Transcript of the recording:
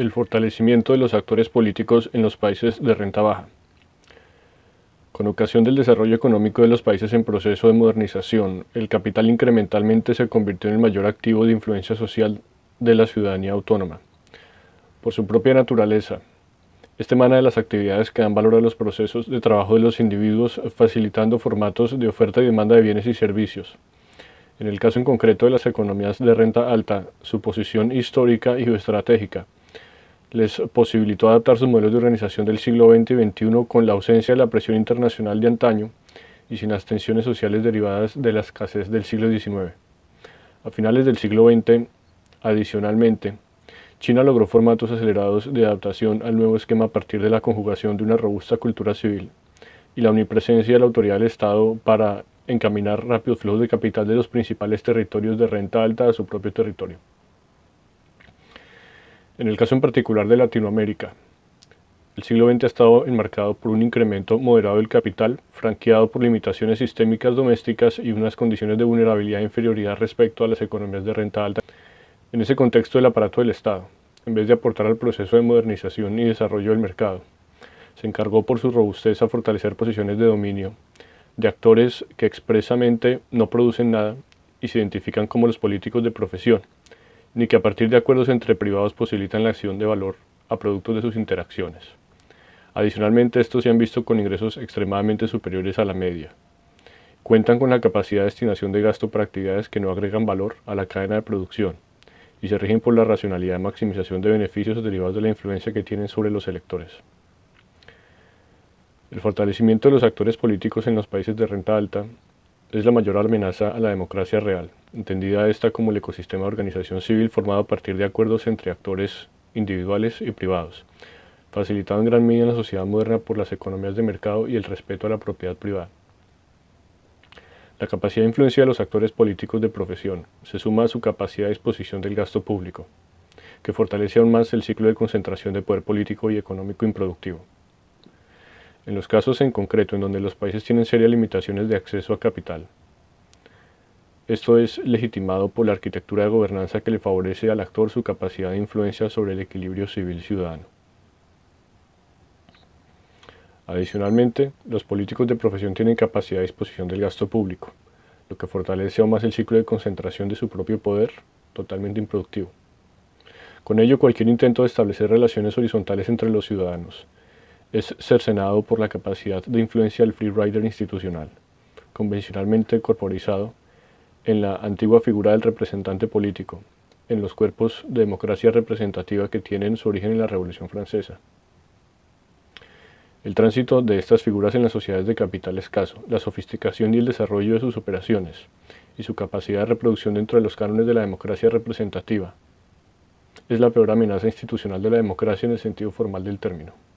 el fortalecimiento de los actores políticos en los países de renta baja. Con ocasión del desarrollo económico de los países en proceso de modernización, el capital incrementalmente se convirtió en el mayor activo de influencia social de la ciudadanía autónoma. Por su propia naturaleza, este mana de las actividades que dan valor a los procesos de trabajo de los individuos, facilitando formatos de oferta y demanda de bienes y servicios. En el caso en concreto de las economías de renta alta, su posición histórica y geoestratégica, les posibilitó adaptar sus modelos de organización del siglo XX y XXI con la ausencia de la presión internacional de antaño y sin las tensiones sociales derivadas de la escasez del siglo XIX. A finales del siglo XX, adicionalmente, China logró formatos acelerados de adaptación al nuevo esquema a partir de la conjugación de una robusta cultura civil y la omnipresencia de la autoridad del Estado para encaminar rápidos flujos de capital de los principales territorios de renta alta a su propio territorio. En el caso en particular de Latinoamérica, el siglo XX ha estado enmarcado por un incremento moderado del capital, franqueado por limitaciones sistémicas domésticas y unas condiciones de vulnerabilidad e inferioridad respecto a las economías de renta alta. En ese contexto, el aparato del Estado, en vez de aportar al proceso de modernización y desarrollo del mercado, se encargó por su robustez a fortalecer posiciones de dominio de actores que expresamente no producen nada y se identifican como los políticos de profesión, ni que a partir de acuerdos entre privados posibilitan la acción de valor a productos de sus interacciones. Adicionalmente, estos se han visto con ingresos extremadamente superiores a la media. Cuentan con la capacidad de destinación de gasto para actividades que no agregan valor a la cadena de producción y se rigen por la racionalidad de maximización de beneficios derivados de la influencia que tienen sobre los electores. El fortalecimiento de los actores políticos en los países de renta alta es la mayor amenaza a la democracia real, entendida esta como el ecosistema de organización civil formado a partir de acuerdos entre actores individuales y privados, facilitado en gran medida en la sociedad moderna por las economías de mercado y el respeto a la propiedad privada. La capacidad de influencia de los actores políticos de profesión se suma a su capacidad de exposición del gasto público, que fortalece aún más el ciclo de concentración de poder político y económico improductivo en los casos en concreto en donde los países tienen serias limitaciones de acceso a capital. Esto es legitimado por la arquitectura de gobernanza que le favorece al actor su capacidad de influencia sobre el equilibrio civil ciudadano. Adicionalmente, los políticos de profesión tienen capacidad de disposición del gasto público, lo que fortalece aún más el ciclo de concentración de su propio poder, totalmente improductivo. Con ello, cualquier intento de establecer relaciones horizontales entre los ciudadanos, es cercenado por la capacidad de influencia del free rider institucional, convencionalmente corporizado en la antigua figura del representante político, en los cuerpos de democracia representativa que tienen su origen en la Revolución Francesa. El tránsito de estas figuras en las sociedades de capital escaso, la sofisticación y el desarrollo de sus operaciones, y su capacidad de reproducción dentro de los cánones de la democracia representativa, es la peor amenaza institucional de la democracia en el sentido formal del término.